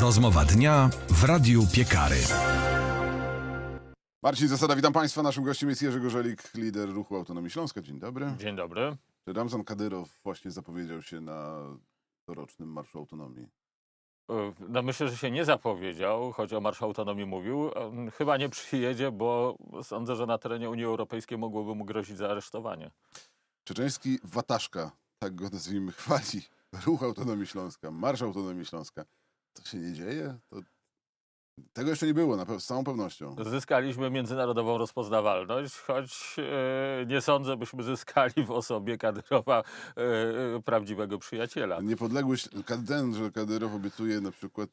Rozmowa dnia w Radiu Piekary. Marcin Zasada, witam Państwa. Naszym gościem jest Jerzy Gorzelik, lider ruchu Autonomii Śląska. Dzień dobry. Dzień dobry. Czy Ramzan Kadyrow właśnie zapowiedział się na dorocznym Marszu Autonomii? E, no myślę, że się nie zapowiedział, choć o Marszu Autonomii mówił. E, chyba nie przyjedzie, bo sądzę, że na terenie Unii Europejskiej mogłoby mu grozić zaaresztowanie. Czeczeński Wataszka, tak go nazwijmy, chwali Ruch Autonomii Śląska, Marsz Autonomii Śląska. To się nie dzieje? To... Tego jeszcze nie było, na pe z całą pewnością. Zyskaliśmy międzynarodową rozpoznawalność, choć e, nie sądzę, byśmy zyskali w osobie Kadyrowa e, e, prawdziwego przyjaciela. Niepodległość, ten, że Kadyrow obiecuje na przykład,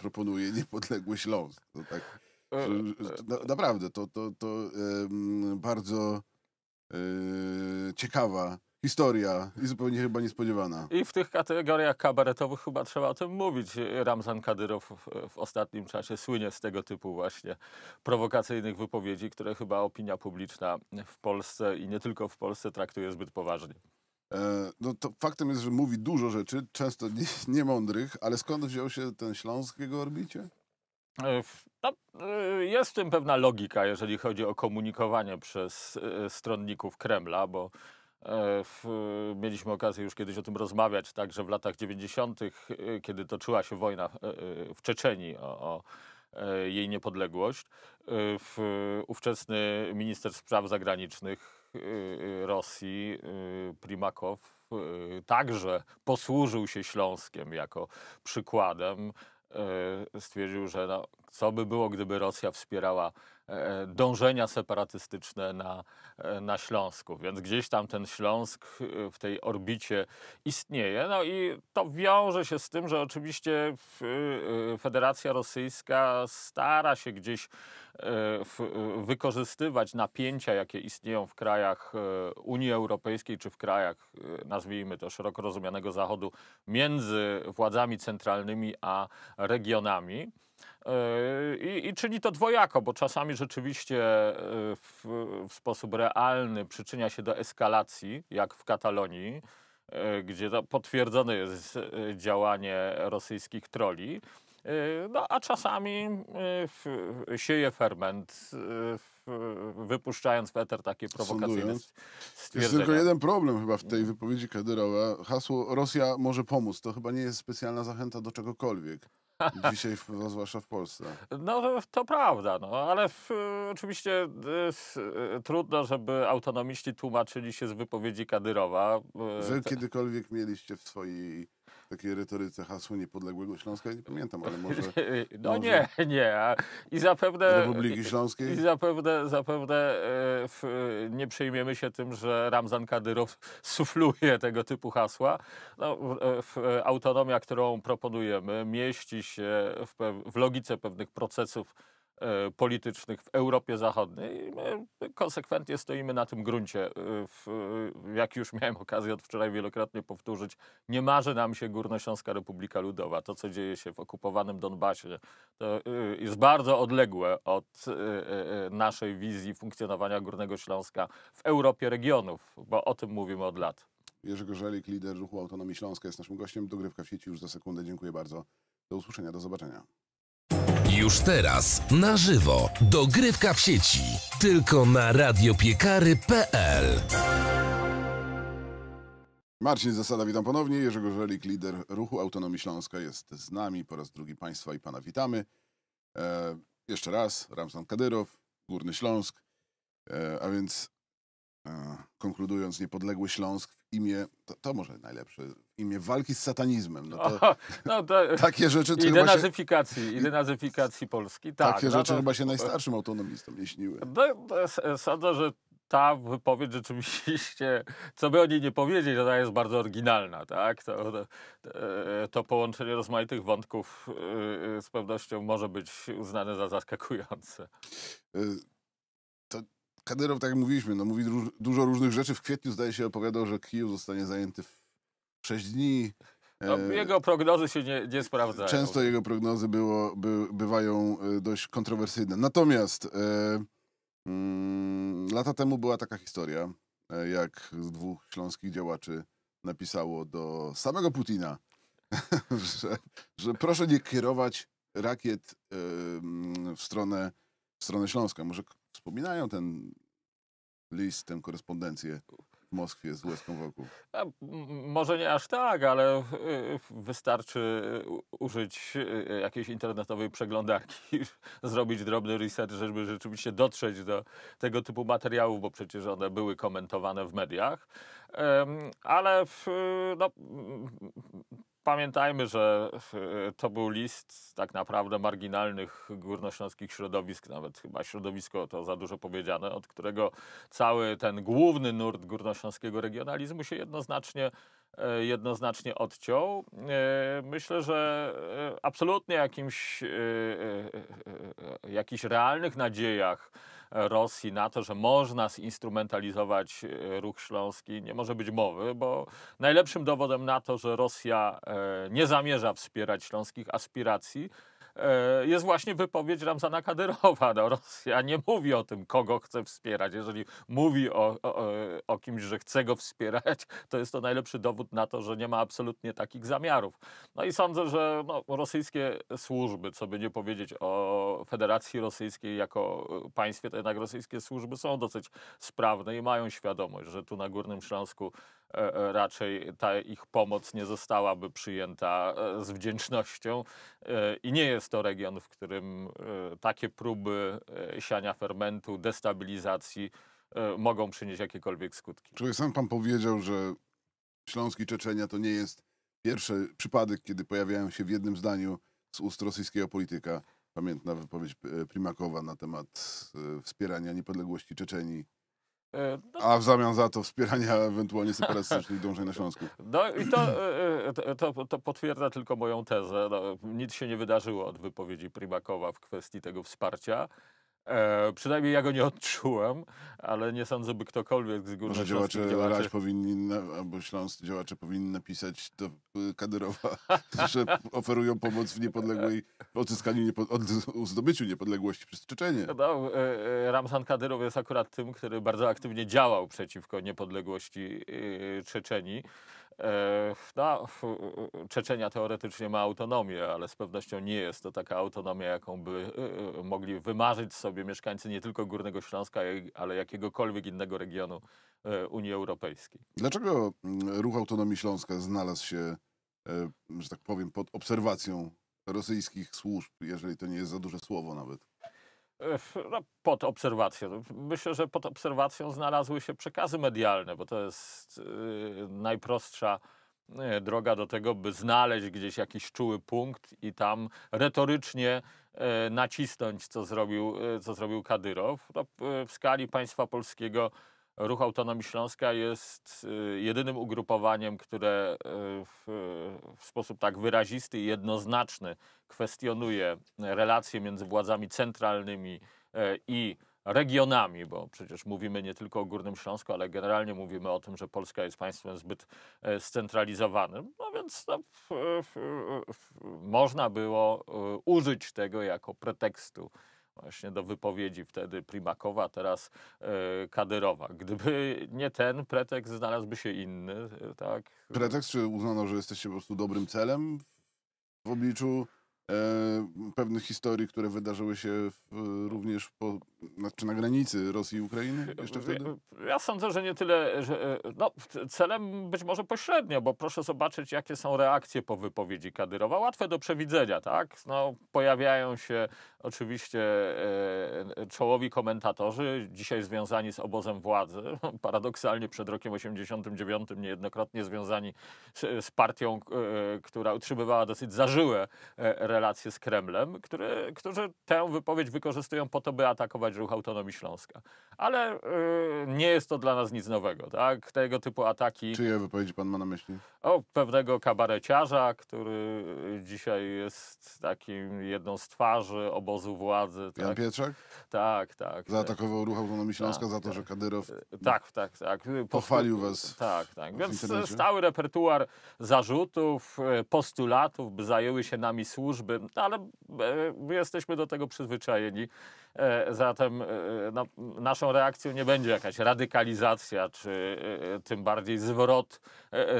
proponuje niepodległy Śląsk. To tak, że, na, naprawdę, to, to, to bardzo ciekawa historia i zupełnie chyba niespodziewana. I w tych kategoriach kabaretowych chyba trzeba o tym mówić. Ramzan Kadyrow w ostatnim czasie słynie z tego typu właśnie prowokacyjnych wypowiedzi, które chyba opinia publiczna w Polsce i nie tylko w Polsce traktuje zbyt poważnie. E, no to faktem jest, że mówi dużo rzeczy, często niemądrych, nie ale skąd wziął się ten Śląsk w jego orbicie? E, no, e, jest w tym pewna logika, jeżeli chodzi o komunikowanie przez e, stronników Kremla, bo E, w, mieliśmy okazję już kiedyś o tym rozmawiać, także w latach 90., e, kiedy toczyła się wojna e, w Czeczeni o, o jej niepodległość, w, ówczesny minister spraw zagranicznych Rosji Primakow także posłużył się Śląskiem jako przykładem. Stwierdził, że no, co by było, gdyby Rosja wspierała E, e, dążenia separatystyczne na, e, na Śląsku. Więc gdzieś tam ten Śląsk w tej orbicie istnieje. No i to wiąże się z tym, że oczywiście Federacja Rosyjska stara się gdzieś wykorzystywać napięcia, jakie istnieją w krajach Unii Europejskiej czy w krajach, nazwijmy to szeroko rozumianego Zachodu, między władzami centralnymi a regionami. Yy, I, I, czyni to dwojako, bo czasami rzeczywiście yy, w, w, sposób realny przyczynia się do eskalacji, jak w Katalonii, yy, gdzie potwierdzone jest działanie rosyjskich troli. No, a czasami w, sieje ferment, wypuszczając w eter takie prowokacyjne stwierdzenia. Jest tylko jeden problem chyba w tej wypowiedzi Kadyrowa. Hasło Rosja może pomóc to chyba nie jest specjalna zachęta do czegokolwiek. Dzisiaj, w, no, zwłaszcza w Polsce. No to, to prawda, no, ale w, oczywiście y, trudno, żeby autonomiści tłumaczyli się z wypowiedzi Kadyrowa. Wy kiedykolwiek mieliście w swojej takiej retoryce hasło niepodległego Śląska? Nie pamiętam, ale może... No może... nie, nie. I zapewne... Republiki Śląskiej? I zapewne, zapewne e, w, nie przejmiemy się tym, że Ramzan Kadyrow sufluje tego typu hasła. No, w, e, w e, autonomia, którą proponujemy, mieści się w, w logice pewnych procesów E, politycznych w Europie Zachodniej. My konsekwentnie stoimy na tym gruncie. E, e, jak już miałem okazję od wczoraj wielokrotnie powtórzyć, nie marzy nam się Górnośląska Republika Ludowa. To, co dzieje się w okupowanym Donbasie, to jest bardzo odległe od naszej wizji funkcjonowania Górnego Śląska w Europie regionów, bo o tym mówimy od lat. Jerzy Gorzelik, lider ruchu Autonomii Śląska, jest naszym gościem. Dogrywka w sieci już za sekundę. Dziękuję bardzo. Do usłyszenia, do zobaczenia. Już teraz, na żywo, dogrywka w sieci. Tylko na radiopiekary.pl Marcin Zasada, witam ponownie. Jerzy Gorzelik, lider Ruchu Autonomii Śląska jest z nami. Po raz drugi Państwa i Pana witamy. E, jeszcze raz, Ramzan Kadyrow, Górny Śląsk. E, a więc konkludując niepodległy Śląsk w imię, to, to może najlepsze, w imię walki z satanizmem. No to, o, no to takie rzeczy... I denazyfikacji, i denazyfikacji Polski, tak. Takie no rzeczy to, chyba się najstarszym autonomistom nie śniły. No, no, sądzę, że ta wypowiedź rzeczywiście, co by oni nie powiedzieli, ona jest bardzo oryginalna, tak? To, to, e, to, połączenie rozmaitych wątków e, e, z pewnością może być uznane za zaskakujące. Kadyrow, tak jak mówiliśmy, no, mówi dużo różnych rzeczy. W kwietniu, zdaje się, opowiadał, że Kijów zostanie zajęty w 6 dni. No, e, jego prognozy się nie, nie sprawdzają. Często jego prognozy było, by, bywają e, dość kontrowersyjne. Natomiast e, mm, lata temu była taka historia, e, jak dwóch śląskich działaczy napisało do samego Putina, że, że proszę nie kierować rakiet w, stronę, w stronę Śląska. Może wspominają ten list, tę korespondencję w Moskwie z łezką wokół. A, może nie aż tak, ale e, wystarczy e, użyć e, jakiejś internetowej przeglądarki, zrobić drobny research, żeby rzeczywiście dotrzeć do tego typu materiałów, bo przecież one były komentowane w mediach. Ale no, pamiętajmy, że e, to był list tak naprawdę marginalnych górnośląskich środowisk, nawet chyba środowisko to za dużo powiedziane, od którego cały ten główny nurt górnośląskiego regionalizmu się jednoznacznie E, jednoznacznie odciął. E, myślę, że e, absolutnie jakimś, jakichś realnych nadziejach Rosji na to, że można zinstrumentalizować ruch śląski, nie może być mowy, bo najlepszym dowodem na to, że Rosja nie zamierza wspierać śląskich aspiracji, E, jest właśnie wypowiedź Ramzana Kadyrowa. No, Rosja nie mówi o tym, kogo chce wspierać. Jeżeli mówi o, o, o kimś, że chce go wspierać, to jest to najlepszy dowód na to, że nie ma absolutnie takich zamiarów. No i sądzę, że no, rosyjskie służby, co by nie powiedzieć o Federacji Rosyjskiej jako państwie, to jednak rosyjskie służby są dosyć sprawne i mają świadomość, że tu na Górnym Śląsku E, e, raczej ta ich pomoc nie zostałaby przyjęta e, z wdzięcznością. I nie jest to region, w którym takie próby siania fermentu, destabilizacji mogą przynieść jakiekolwiek skutki. Czyli sam pan powiedział, że Śląski Czeczenia to nie jest pierwszy przypadek, kiedy pojawiają się w jednym zdaniu z ust rosyjskiego polityka. Pamiętna wypowiedź Primakowa na temat wspierania niepodległości Czeczeni E, no A w zamian za to wspieranie ewentualnie separatystycznych dążeń na Śląsku. No i e, e, to, to, to potwierdza tylko moją tezę. No, nic się nie wydarzyło od wypowiedzi Prybakowa w kwestii tego wsparcia. E, przynajmniej ja go nie odczułem, ale nie sądzę, by ktokolwiek z górnych Może działacze powinni, albo śląscy działacze powinni napisać do y, Kadyrowa, że oferują pomoc w niepodległej, odzyskaniu, niepo, od, zdobyciu niepodległości przez Czeczenie. No, e, e, Ramzan Kadyrow jest akurat tym, który bardzo aktywnie działał przeciwko niepodległości y, Czeczenii. E, no, Czeczenia teoretycznie ma autonomię, ale z pewnością nie jest to taka autonomia, jaką by y, y, mogli wymarzyć sobie mieszkańcy nie tylko Górnego Śląska, ale jakiegokolwiek innego regionu e, Unii Europejskiej. Dlaczego mm, ruch autonomii Śląska znalazł się, e, że tak powiem, pod obserwacją rosyjskich służb, jeżeli to nie jest za duże słowo nawet? No, pod obserwacją. Myślę, że pod obserwacją znalazły się przekazy medialne, bo to jest y, najprostsza y, droga do tego, by znaleźć gdzieś jakiś czuły punkt i tam retorycznie y, nacisnąć, co zrobił, co zrobił Kadyrow. No, w skali państwa polskiego Ruch Autonomii Śląska jest y, jedynym ugrupowaniem, które y, w, w, sposób tak wyrazisty i jednoznaczny kwestionuje relacje między władzami centralnymi e, i regionami, bo przecież mówimy nie tylko o Górnym Śląsku, ale generalnie mówimy o tym, że Polska jest państwem zbyt e, scentralizowanym. No więc no, można było e, użyć tego jako pretekstu właśnie do wypowiedzi wtedy Primakowa, teraz e, Kadyrowa. Gdyby nie ten pretekst, znalazłby się inny, e, tak? Pretekst, czy uznano, że jesteście po prostu dobrym celem w obliczu E, pewnych historii, które wydarzyły się w, również po, znaczy na granicy Rosji i Ukrainy jeszcze wtedy? Ja sądzę, że nie tyle, że, e, no, celem być może pośrednio, bo proszę zobaczyć, jakie są reakcje po wypowiedzi Kadyrowa. Łatwe do przewidzenia, tak? No, pojawiają się oczywiście e, czołowi komentatorzy, dzisiaj związani z obozem władzy, paradoksalnie przed rokiem 89 niejednokrotnie związani z, z partią, która utrzymywała dosyć zażyłe reakcje relacje z Kremlem, które, którzy tę wypowiedź wykorzystują po to, by atakować ruch autonomii Śląska. Ale yy, nie jest to dla nas nic nowego, tak? Tego typu ataki... Czyje wypowiedzi pan ma na myśli? O, pewnego kabareciarza, który dzisiaj jest takim jedną z twarzy obozu władzy. Tak? Jan Pietrzak? Tak, tak. Zaatakował ruch autonomii tak, Śląska tak, za to, tak. że Kadyrow... Y, tak, tak, tak. Pochwalił was. Tak, tak. Więc stały repertuar zarzutów, y, postulatów, by zajęły się nami służby, chociażby, ale e, jesteśmy do tego przyzwyczajeni. E, zatem e, no, naszą reakcją nie będzie jakaś radykalizacja, czy tym bardziej zwrot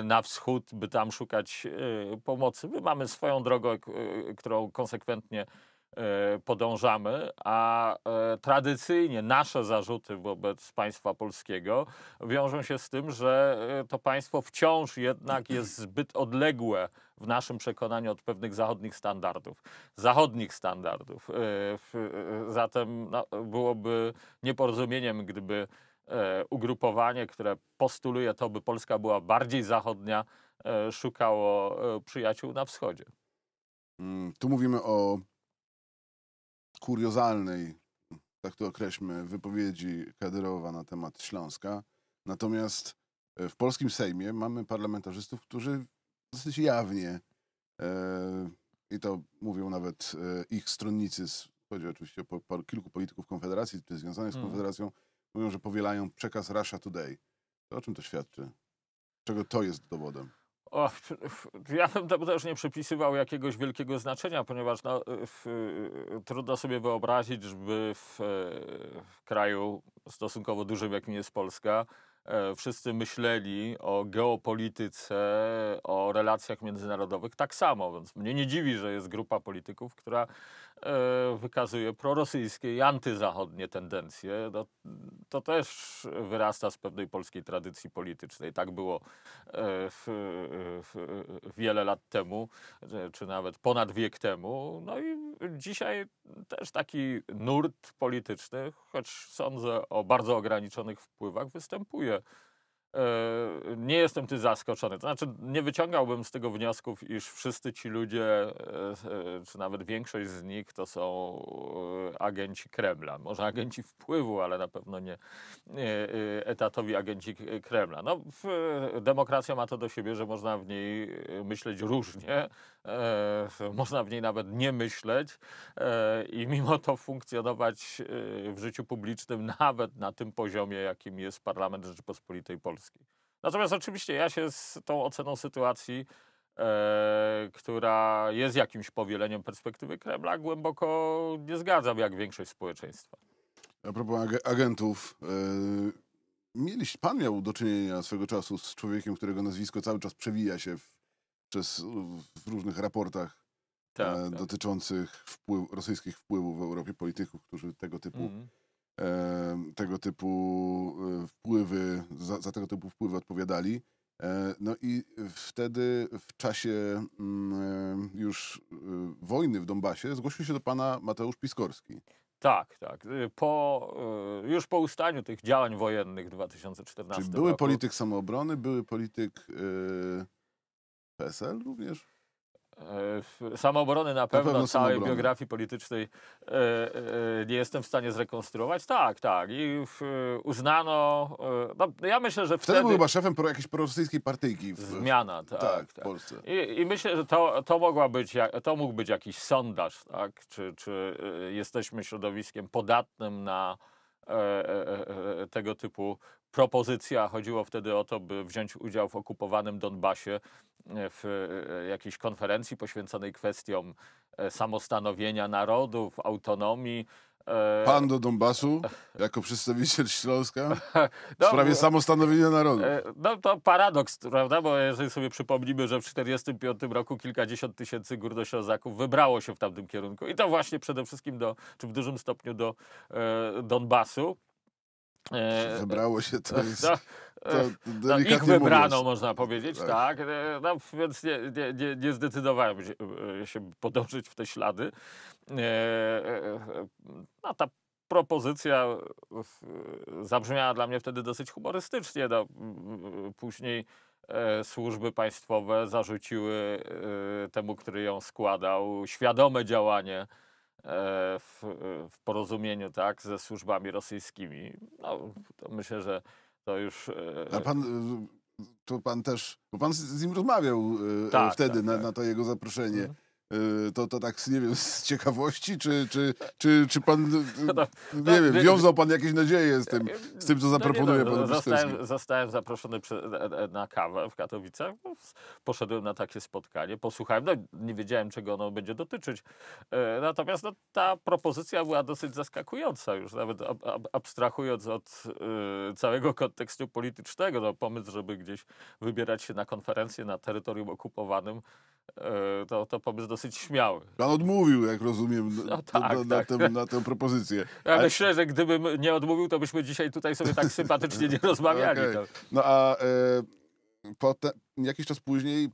na wschód, by tam szukać pomocy. My mamy swoją drogę, którą konsekwentnie E, podążamy, a e, tradycyjnie nasze zarzuty wobec państwa polskiego wiążą się z tym, że e, to państwo wciąż jednak jest zbyt odległe w naszym przekonaniu od pewnych zachodnich standardów. Zachodnich standardów. Zatem no, byłoby nieporozumieniem, gdyby ugrupowanie, które postuluje to, by Polska była bardziej zachodnia, szukało przyjaciół na wschodzie. Mm, tu mówimy o kuriozalnej, tak to określmy, wypowiedzi Kadyrowa na temat Śląska. Natomiast e, w polskim Sejmie mamy parlamentarzystów, którzy dosyć jawnie e, i to mówią nawet e, ich stronnicy, chodzi oczywiście o po, po kilku polityków Konfederacji czy związanych z mm. Konfederacją, mówią, że powielają przekaz Russia Today. To o czym to świadczy? Czego to jest dowodem? O, ja bym temu też nie przypisywał jakiegoś wielkiego znaczenia, ponieważ no, w, y, trudno sobie wyobrazić, żeby w, e, w, kraju stosunkowo dużym, jakim jest Polska, e, wszyscy myśleli o geopolityce, o relacjach międzynarodowych tak samo. Więc mnie nie dziwi, że jest grupa polityków, która E, wykazuje prorosyjskie i antyzachodnie tendencje, no, to też wyrasta z pewnej polskiej tradycji politycznej. Tak było e, w, w, wiele lat temu, czy nawet ponad wiek temu. No i dzisiaj też taki nurt polityczny, choć sądzę o bardzo ograniczonych wpływach, występuje E, nie jestem ty zaskoczony. To znaczy, nie wyciągałbym z tego wniosków, iż wszyscy ci ludzie, e, e, czy nawet większość z nich, to są agenci Kremla. Może agenci wpływu, ale na pewno nie etatowi agenci Kremla. No, demokracja ma to do siebie, że można w niej myśleć różnie, można w niej nawet nie myśleć i mimo to funkcjonować w życiu publicznym, nawet na tym poziomie, jakim jest Parlament Rzeczypospolitej Polskiej. Polski. Natomiast oczywiście ja się z tą oceną sytuacji, e, która jest jakimś powieleniem perspektywy Kremla, głęboko nie zgadzam, jak większość społeczeństwa. A propos ag agentów, yy, mieliś, pan miał do czynienia swego czasu z człowiekiem, którego nazwisko cały czas przewija się w, przez, w różnych raportach tak, e, tak. dotyczących wpływ, rosyjskich wpływów w Europie, polityków, którzy tego typu mm tego typu e, wpływy, za, za tego typu wpływy odpowiadali. E, no i wtedy w czasie mm, e, już wojny w Donbasie zgłosił się do pana Mateusz Piskorski. Tak, tak. Y, po, y, już po ustaniu tych działań wojennych 2014 Czyli były roku. polityk samoobrony, były polityk PSL również? E, samoobrony na pewno, na pewno całej samoobrony. biografii politycznej e, e, nie jestem w stanie zrekonstruować. Tak, tak. I uznano. no, ja myślę, że wtedy. Wtedy był chyba szefem pro, jakiejś prorosyjskiej partyjki. W, zmiana, tak. tak, tak. Polsce. I, I, myślę, że to, to, mogła być, to mógł być jakiś sondaż, tak? czy, czy jesteśmy środowiskiem podatnym na. tego typu propozycja, chodziło wtedy o to, by wziąć udział w okupowanym Donbasie e, w e, e, jakiejś konferencji poświęconej kwestiom samostanowienia narodów, autonomii. Pan do Donbasu jako przedstawiciel Śląska no, w sprawie no, samostanowienia narodu. No to paradoks, prawda? Bo jeżeli sobie przypomnimy, że w 1945 roku kilkadziesiąt tysięcy górnoślązaków wybrało się w tamtym kierunku i to właśnie przede wszystkim do, czy w dużym stopniu do e, Donbasu. Wybrało e, się to jest... No, to e, no, ich wybrano, mówiąc. można powiedzieć, tak. tak. E, no, więc nie, nie, nie zdecydowałem się, się podążyć w te ślady. No, ta propozycja zabrzmiała dla mnie wtedy dosyć humorystycznie. No, później służby państwowe zarzuciły temu, który ją składał, świadome działanie E, w, w porozumieniu tak, ze służbami rosyjskimi. No, myślę, że to już. E, A pan, e, to pan też, bo pan z nim rozmawiał tak, wtedy tak, na, tak. na to jego zaproszenie. Mhm Y, to, to tak, nie wiem, z ciekawości, czy, czy, tak. czy, czy pan, y, y, no nie no, wiem, wiązał pan jakieś nadzieje z tym, z tym co no zaproponuje no, no, no, pan zostałem, zostałem zaproszony na kawę w Katowicach, poszedłem na takie spotkanie, posłuchałem, no nie wiedziałem, czego ono będzie dotyczyć, natomiast no, ta propozycja była dosyć zaskakująca już, nawet abstrahując od całego kontekstu politycznego, no pomysł, żeby gdzieś wybierać się na konferencję na terytorium okupowanym, E, to, to pomysł dosyć śmiały. Pan odmówił, jak rozumiem, no, tak, na, na, tak. na, tę propozycję. Ja Ale... myślę, że gdybym nie odmówił, to byśmy dzisiaj tutaj sobie tak sympatycznie nie rozmawiali. Okay. No a e, potem, jakiś czas później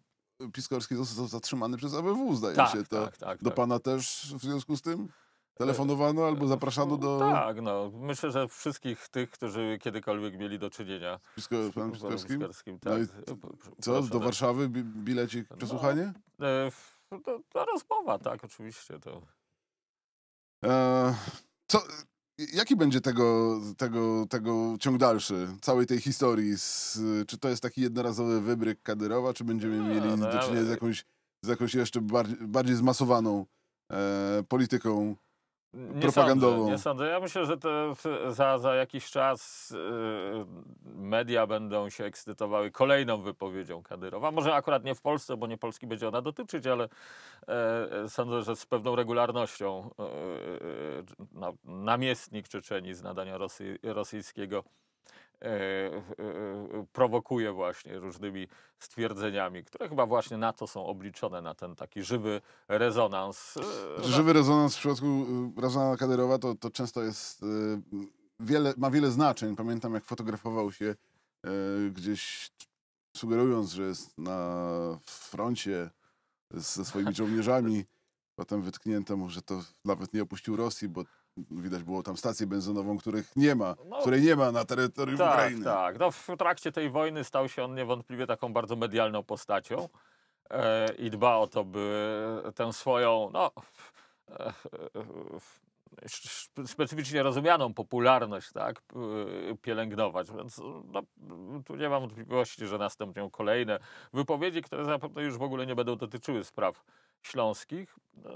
Piskorski został zatrzymany przez ABW, zdaje tak, się. To tak, tak, do tak. pana też w związku z tym? Telefonowano e, albo no, zapraszano do... Tak, no. Myślę, że wszystkich tych, którzy kiedykolwiek mieli do czynienia z panem Piskarskim. No tak. No co, do Warszawy bilecik, przesłuchanie? No, e, to, to rozmowa, tak, oczywiście. To... E, co, jaki będzie tego, tego, tego ciąg dalszy, całej tej historii? Z, czy to jest taki jednorazowy wybryk Kadyrowa, czy będziemy no, mieli no, do czynienia z jakąś, z jakąś jeszcze bardziej, bardziej zmasowaną e, polityką nie propagandową. Sądzę, nie sądzę. Ja myślę, że to za, za jakiś czas y, media będą się ekscytowały kolejną wypowiedzią Kadyrowa. Może akurat nie w Polsce, bo nie Polski będzie ona dotyczyć, ale e, e, sądzę, że z pewną regularnością y, y, namiestnik Czeczeni z nadania rosyjskiego E, e, e, prowokuje właśnie różnymi stwierdzeniami, które chyba właśnie na to są obliczone, na ten taki żywy rezonans. Znaczy, żywy rezonans w przypadku rezonansu Kaderowa to, to często jest wiele, ma wiele znaczeń. Pamiętam, jak fotografował się gdzieś sugerując, że jest na froncie ze swoimi żołnierzami. Potem wytknięto mu, że to nawet nie opuścił Rosji, bo Widać było tam stację benzynową, których nie ma, no, no, której nie ma na terytorium tak, Ukrainy. Tak, no w trakcie tej wojny stał się on niewątpliwie taką bardzo medialną postacią e, i dba o to, by tę swoją, no, e, e, specyficznie rozumianą popularność tak, y, pielęgnować. Więc no, tu nie mam wątpliwości, że nastąpią kolejne wypowiedzi, które zapewne już w ogóle nie będą dotyczyły spraw śląskich. No,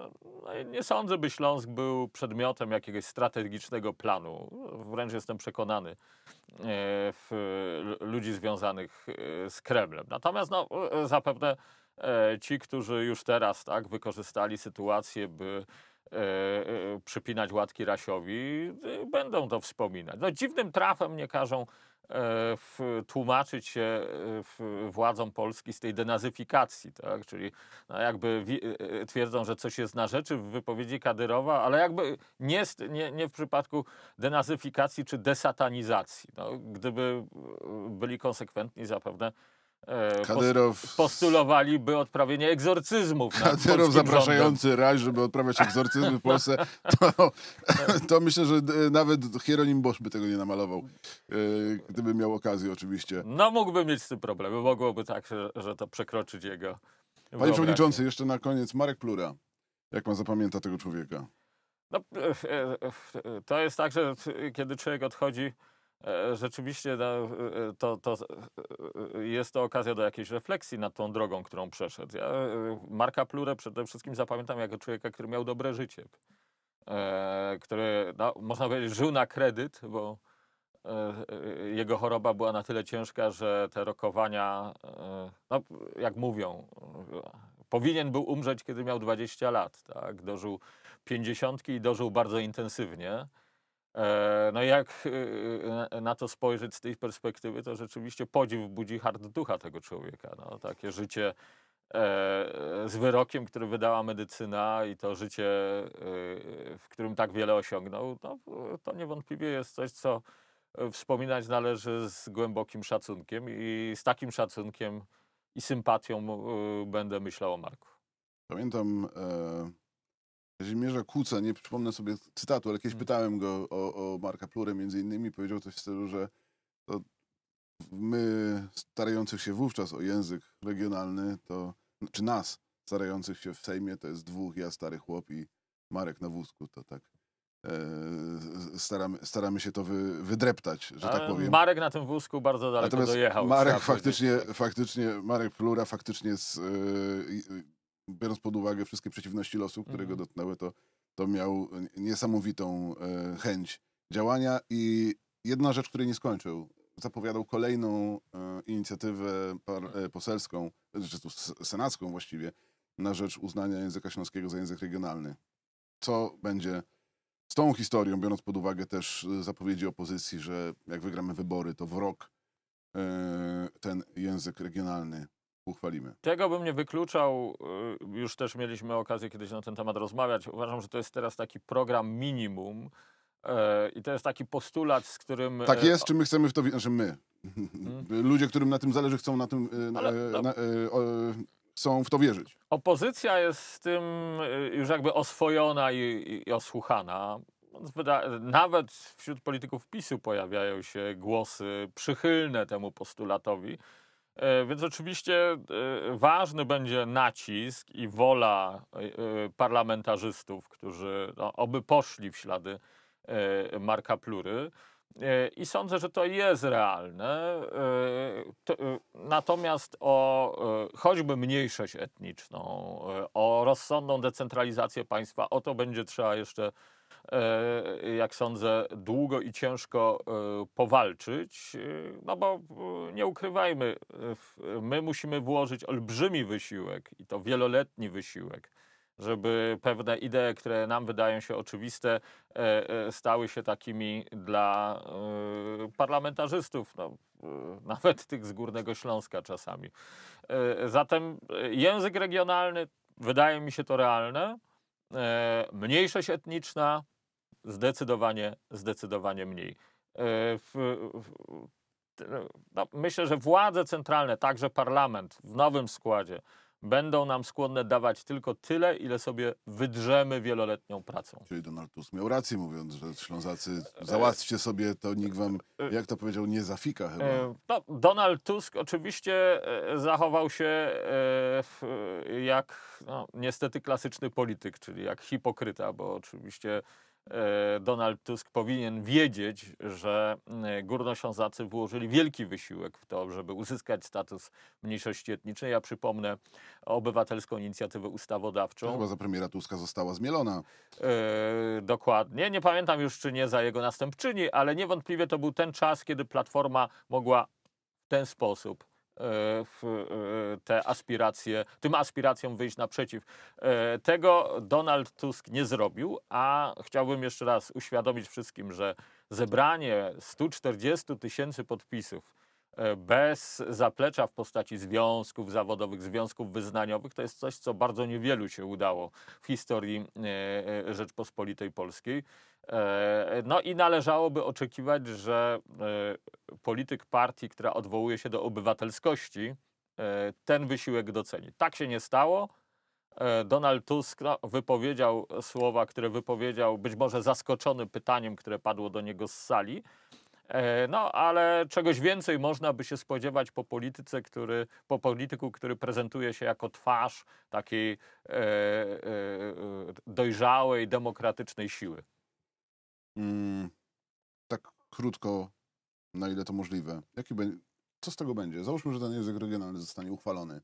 no nie sądzę, by Śląsk był przedmiotem jakiegoś strategicznego planu. Wręcz jestem przekonany e, w ludzi związanych e, z Kremlem. Natomiast no, e, zapewne ci, którzy już teraz tak wykorzystali sytuację, by E, e, przypinać łatki Rasiowi, y, będą to wspominać. No, dziwnym trafem nie każą e, w, tłumaczyć się w, władzom Polski z tej denazyfikacji, tak? czyli no jakby wi- twierdzą, że coś jest na rzeczy w wypowiedzi Kadyrowa, ale jakby nie, nie, nie w przypadku denazyfikacji czy desatanizacji. No, gdyby byli konsekwentni, zapewne E, Kadyrow... postulowaliby odprawienie egzorcyzmów. Kaderow zapraszający rządem. raj, żeby odprawiać egzorcyzmy w Polsce, to, to myślę, że e, nawet Hieronim Bosch by tego nie namalował, e, gdyby miał okazję oczywiście. No mógłby mieć z tym problemy, mogłoby tak, że, że to przekroczyć jego Panie wyobraźnię. Przewodniczący, jeszcze na koniec Marek Plura. Jak pan zapamięta tego człowieka? No, to jest tak, że kiedy człowiek odchodzi E, rzeczywiście no, e, e, to, to jest to okazja do jakiejś refleksji nad tą drogą, którą przeszedł. Ja Marka Plurę przede wszystkim zapamiętam jako człowieka, który miał dobre życie, który, no, można powiedzieć, żył na kredyt, bo jego choroba była na tyle ciężka, że te rokowania, no, jak mówią, powinien był umrzeć, kiedy miał 20 lat. Tak? Dożył 50 i dożył bardzo intensywnie. E, no jak y, y, y, na to spojrzeć z tej perspektywy, to rzeczywiście podziw budzi hard ducha tego człowieka. No, takie życie e, z wyrokiem, który wydała medycyna i to życie, w którym tak wiele osiągnął, no, to niewątpliwie jest coś, co e, wspominać należy z głębokim szacunkiem i z takim szacunkiem i sympatią będę myślał o Marku. Pamiętam... Kazimierza Kuca, nie przypomnę sobie cytatu, ale kiedyś hmm. pytałem go o, o Marka Plurę między innymi, powiedział coś w stylu, że to my starających się wówczas o język regionalny, to czy nas starających się w Sejmie, to jest dwóch, ja stary chłop i Marek na wózku, to tak e, staramy, staramy się to wy, wydreptać, że tak powiem. Marek na tym wózku bardzo daleko Natomiast dojechał. Marek faktycznie, faktycznie, Marek Plura faktycznie z, e, biorąc pod uwagę wszystkie przeciwności losu, które go mhm. dotknęły, to, to miał niesamowitą e, chęć działania i jedna rzecz, której nie skończył, zapowiadał kolejną e, inicjatywę par, e, poselską, czy znaczy to senacką właściwie, na rzecz uznania języka śląskiego za język regionalny. Co będzie z tą historią, biorąc pod uwagę też e, zapowiedzi opozycji, że jak wygramy wybory, to w rok e, ten język regionalny uchwalimy. Tego bym nie wykluczał. Y, już też mieliśmy okazję kiedyś na ten temat rozmawiać. Uważam, że to jest teraz taki program minimum. Y, I to jest taki postulat, z którym. Y, tak jest, czy my chcemy w to. Znaczy my. Hmm. Ludzie, którym na tym zależy, chcą na tym. Ale, na, na, w to wierzyć. Opozycja jest z tym już jakby oswojona i, i osłuchana. Nawet wśród polityków PiSu pojawiają się głosy przychylne temu postulatowi. E, więc oczywiście e, ważny będzie nacisk i wola e, parlamentarzystów, którzy no, oby poszli w ślady Marka Plury. I sądzę, że to jest realne. Natomiast o choćby mniejszość etniczną, o rozsądną decentralizację państwa, o to będzie trzeba jeszcze E, jak sądzę, długo i ciężko e, powalczyć, e, no bo nie ukrywajmy, my musimy włożyć olbrzymi wysiłek i to wieloletni wysiłek, żeby pewne idee, które nam wydają się oczywiste, stały się takimi dla parlamentarzystów, no, nawet tych z Górnego Śląska czasami. Zatem język regionalny, wydaje mi się to realne, mniejszość etniczna, Zdecydowanie, zdecydowanie mniej. E, w, w, no, no, myślę, że władze centralne, także parlament w nowym składzie, będą nam skłonne dawać tylko tyle, ile sobie wydrzemy wieloletnią pracą. Czyli Donald Tusk miał rację mówiąc, że Ślązacy e, załatwcie sobie, to nikt wam, e, jak to powiedział, nie zafika chyba. No, Donald Tusk oczywiście zachował się jak no, niestety klasyczny polityk, czyli jak hipokryta, bo oczywiście E, Donald Tusk powinien wiedzieć, że e, górnoślązacy włożyli wielki wysiłek w to, żeby uzyskać status mniejszości etnicznej. Ja przypomnę obywatelską inicjatywę ustawodawczą. chyba za premiera Tuska została zmielona. E, dokładnie. Nie pamiętam już, czy nie za jego następczyni, ale niewątpliwie to był ten czas, kiedy Platforma mogła w ten sposób E, w e, te aspiracje, tym aspiracjom wyjść naprzeciw. E, tego Donald Tusk nie zrobił, a chciałbym jeszcze raz uświadomić wszystkim, że zebranie 140 tysięcy podpisów bez zaplecza w postaci związków zawodowych, związków wyznaniowych, to jest coś, co bardzo niewielu się udało w historii Rzeczpospolitej Polskiej. E, no i należałoby oczekiwać, że e, polityk partii, która odwołuje się do obywatelskości, e, ten wysiłek doceni. Tak się nie stało. Donald Tusk no, wypowiedział słowa, które wypowiedział, być może zaskoczony pytaniem, które padło do niego z sali. No, ale czegoś więcej można by się spodziewać po polityce, który, po polityku, który prezentuje się jako twarz takiej e, e, dojrzałej, demokratycznej siły. Mm, tak krótko, na ile to możliwe. Jaki będzie, co z tego będzie? Załóżmy, że ten język regionalny zostanie uchwalony.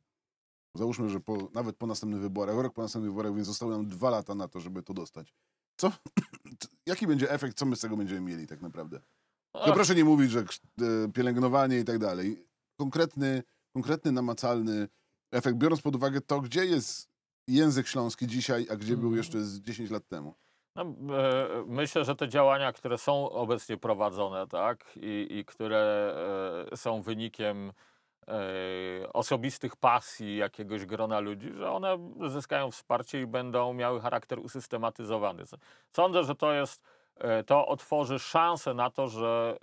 Załóżmy, że po, nawet po następnych wyborach, rok po następnych wyborach, więc zostały nam dwa lata na to, żeby to dostać. Co? Jaki będzie efekt, co my z tego będziemy mieli tak naprawdę? No proszę nie mówić, że e, pielęgnowanie i tak dalej. Konkretny, konkretny, namacalny efekt, biorąc pod uwagę to, gdzie jest język śląski dzisiaj, a gdzie był mhm. jeszcze z 10 lat temu. No, e, myślę, że te działania, które są obecnie prowadzone, tak, i, i które e, są wynikiem e, osobistych pasji jakiegoś grona ludzi, że one zyskają wsparcie i będą miały charakter usystematyzowany. Sądzę, że to jest, to otworzy szansę na to, że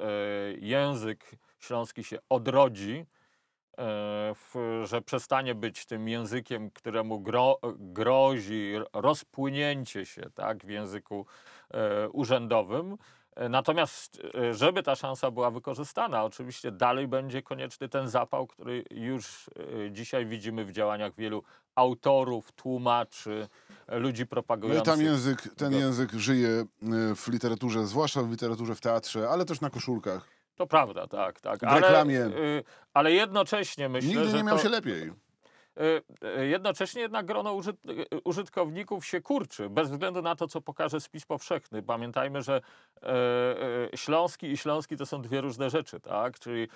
język śląski się odrodzi, E, w, że przestanie być tym językiem, któremu gro, grozi rozpłynięcie się tak, w języku e, urzędowym. E, natomiast, e, żeby ta szansa była wykorzystana, oczywiście dalej będzie konieczny ten zapał, który już dzisiaj widzimy w działaniach wielu autorów, tłumaczy, ludzi propagujących. No i tam język, ten język żyje w literaturze, zwłaszcza w literaturze, w teatrze, ale też na koszulkach. To prawda, tak, tak. W ale, reklamie. Y, ale jednocześnie myślę, Nigdy że nie miał to... się lepiej y, y, jednocześnie jednak grono użytkowników się kurczy, bez względu na to, co pokaże spis powszechny. Pamiętajmy, że Śląski i Śląski to są dwie różne rzeczy, tak? Czyli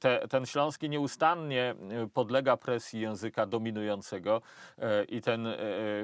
te, ten Śląski nieustannie podlega presji języka dominującego i ten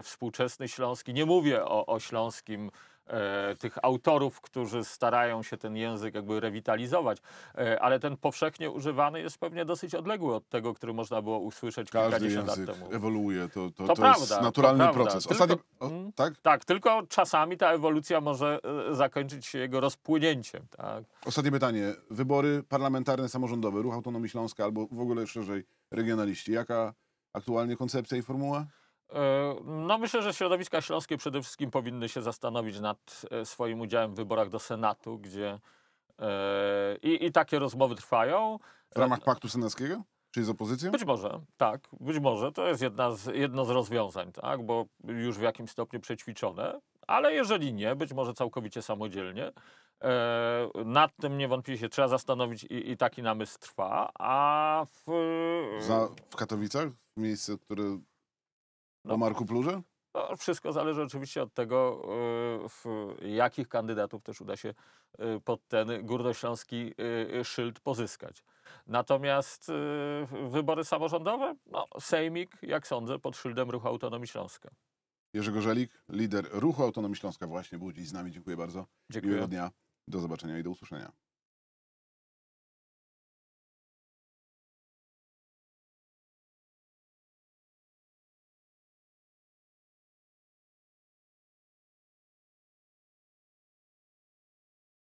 współczesny Śląski, nie mówię o, o Śląskim E, tych autorów, którzy starają się ten język jakby rewitalizować, e, ale ten powszechnie używany jest pewnie dosyć odległy od tego, który można było usłyszeć Każdy kilkadziesiąt lat temu. ewoluuje, to, to, to, to prawda, jest naturalny to proces. Tylko, o, mm. tak? tak, tylko czasami ta ewolucja może e, zakończyć się jego rozpłynięciem. Tak? Ostatnie pytanie. Wybory parlamentarne, samorządowe, Ruch Autonomii Śląska albo w ogóle szerzej regionaliści. Jaka aktualnie koncepcja i formuła? E, no myślę, że środowiska śląskie przede wszystkim powinny się zastanowić nad e, swoim udziałem w wyborach do Senatu, gdzie e, i, i takie rozmowy trwają. W ramach paktu senackiego? Czyli z opozycją? Być może, tak. Być może to jest jedna z, jedno z rozwiązań, tak, bo już w jakimś stopniu przećwiczone, ale jeżeli nie, być może całkowicie samodzielnie. nad tym niewątpliwie się trzeba zastanowić i, i taki namysł trwa, a w... Za, w Katowicach, miejsce, które no. O Marku Plurze? No, wszystko zależy oczywiście od tego, y, jakich kandydatów też uda się y, pod ten górnośląski y, szyld pozyskać. Natomiast wybory samorządowe, no, Sejmik, jak sądzę, pod szyldem Ruchu Autonomii Śląska. Jerzy Gorzelik, lider Ruchu Autonomii Śląska właśnie był dziś z nami. Dziękuję bardzo. Dziękuję. Miłego dnia. Do zobaczenia i do usłyszenia.